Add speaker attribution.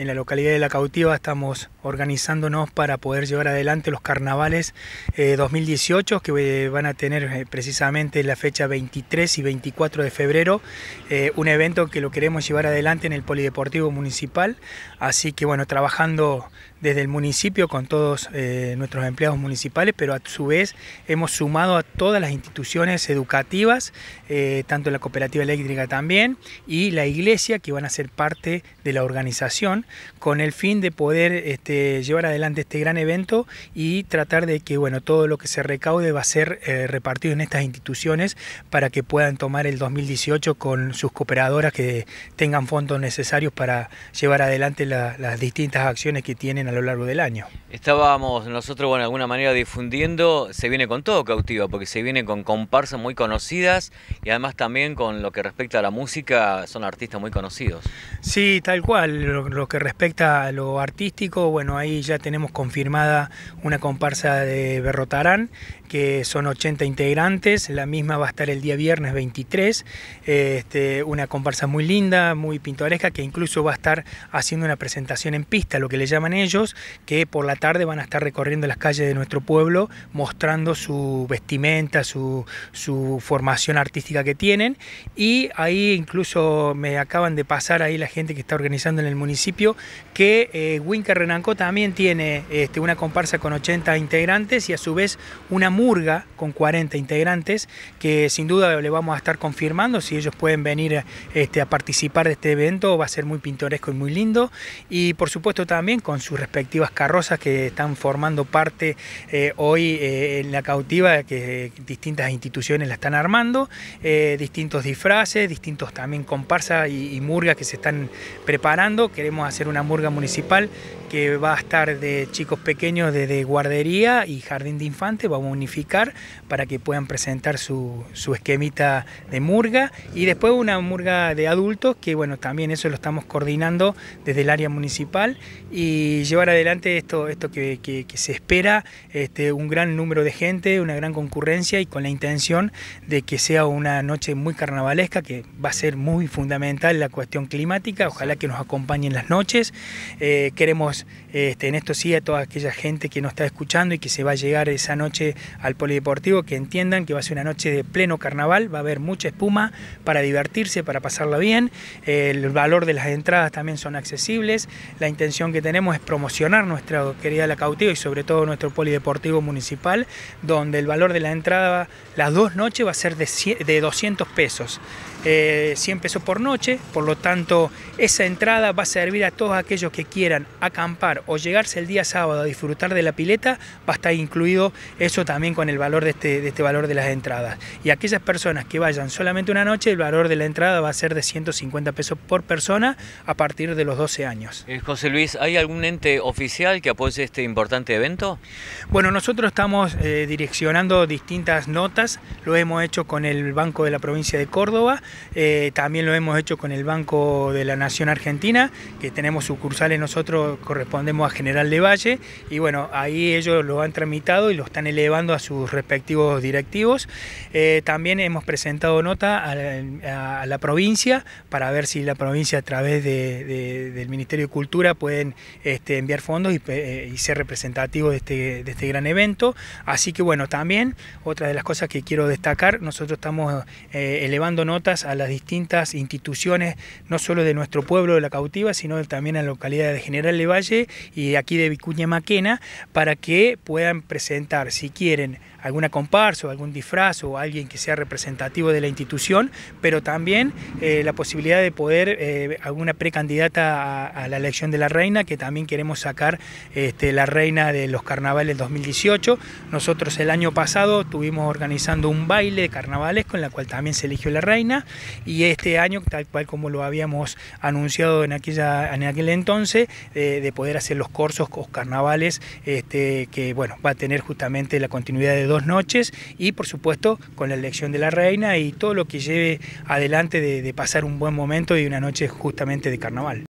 Speaker 1: en la localidad de La Cautiva estamos organizándonos para poder llevar adelante los carnavales 2018 eh, que eh, van a tener eh, precisamente la fecha 23 y 24 de febrero, un evento que lo queremos llevar adelante en el Polideportivo Municipal, así que bueno, trabajando desde el municipio con todos nuestros empleados municipales, pero a su vez hemos sumado a todas las instituciones educativas, tanto la cooperativa eléctrica también, y la iglesia que van a ser parte de la organización con el fin de poder este, llevar adelante este gran evento y tratar de que bueno, todo lo que se recaude va a ser eh, repartido en estas instituciones para que puedan tomar el 2018 con sus cooperadoras que tengan fondos necesarios para llevar adelante las distintas acciones que tienen a lo largo del año.
Speaker 2: Estábamos nosotros, bueno, de alguna manera difundiendo, se viene con todo cautiva, porque se viene con comparsas muy conocidas y además también con lo que respecta a la música, son artistas muy conocidos.
Speaker 1: Sí, tal cual que respecta a lo artístico, bueno, ahí ya tenemos confirmada una comparsa de Berrotarán, que son 80 integrantes, la misma va a estar el día viernes 23, este, una comparsa muy linda, muy pintoresca, que incluso va a estar haciendo una presentación en pista, lo que le llaman ellos, que por la tarde van a estar recorriendo las calles de nuestro pueblo, mostrando su vestimenta, su formación artística que tienen, y ahí incluso me acaban de pasar ahí la gente que está organizando en el municipio, que eh, Winca Renanco también tiene este, una comparsa con 80 integrantes y a su vez una murga con 40 integrantes, que sin duda le vamos a estar confirmando si ellos pueden venir este, a participar de este evento, va a ser muy pintoresco y muy lindo. Y por supuesto también con sus respectivas carrozas que están formando parte eh, hoy eh, en la cautiva, que eh, distintas instituciones la están armando, distintos disfraces, distintos también comparsas y, y murgas que se están preparando. Queremos hacer una murga municipal que va a estar de chicos pequeños desde guardería y jardín de infantes, vamos a unificar para que puedan presentar su, esquemita de murga y después una murga de adultos que bueno, también eso lo estamos coordinando desde el área municipal y llevar adelante esto, esto que, se espera, este, un gran número de gente, una gran concurrencia y con la intención de que sea una noche muy carnavalesca que va a ser muy fundamental la cuestión climática, ojalá que nos acompañen las noches noches. Eh, queremos este, en esto sí a toda aquella gente que nos está escuchando y que se va a llegar esa noche al Polideportivo, que entiendan que va a ser una noche de pleno carnaval, va a haber mucha espuma para divertirse, para pasarla bien. el valor de las entradas también son accesibles. La intención que tenemos es promocionar nuestra querida La Cautiva y sobre todo nuestro Polideportivo Municipal, donde el valor de la entrada las dos noches va a ser de, 200 pesos. 100 eh, pesos por noche, por lo tanto esa entrada va a servir a todos aquellos que quieran acampar o llegarse el día sábado a disfrutar de la pileta, va a estar incluido eso también con el valor de este, este valor de las entradas. Y aquellas personas que vayan solamente una noche, el valor de la entrada va a ser de 150 pesos por persona a partir de los 12 años.
Speaker 2: Eh, José Luis, ¿hay algún ente oficial que apoye este importante evento?
Speaker 1: Bueno, nosotros estamos eh, direccionando distintas notas, lo hemos hecho con el Banco de la Provincia de Córdoba, eh, también lo hemos hecho con el Banco de la Nación Argentina, que tenemos sucursales nosotros, correspondemos a General de Valle, y bueno, ahí ellos lo han tramitado y lo están elevando a sus respectivos directivos. Eh, también hemos presentado nota a la, provincia para ver si la provincia a través del Ministerio de Cultura pueden este, enviar fondos eh, y, ser representativos de este, de este gran evento. Así que bueno, también otra de las cosas que quiero destacar, nosotros estamos eh, elevando notas a las distintas instituciones, no solo de nuestro pueblo de la cautiva, sino del también a la localidad de General Levalle y aquí de Vicuña Maquena para que puedan presentar, si quieren, alguna comparsa o algún disfraz o alguien que sea representativo de la institución, pero también eh, la posibilidad de poder eh, alguna precandidata a, la elección de la reina, que también queremos sacar este, la reina de los carnavales 2018. Nosotros el año pasado estuvimos organizando un baile de carnavales con la cual también se eligió la reina y este año, tal cual como lo habíamos anunciado en, aquel entonces, eh, de poder hacer los cursos o carnavales, este, que bueno, va a tener justamente la continuidad de dos noches y por supuesto con la elección de la reina y todo lo que lleve adelante de, de pasar un buen momento y una noche justamente de carnaval.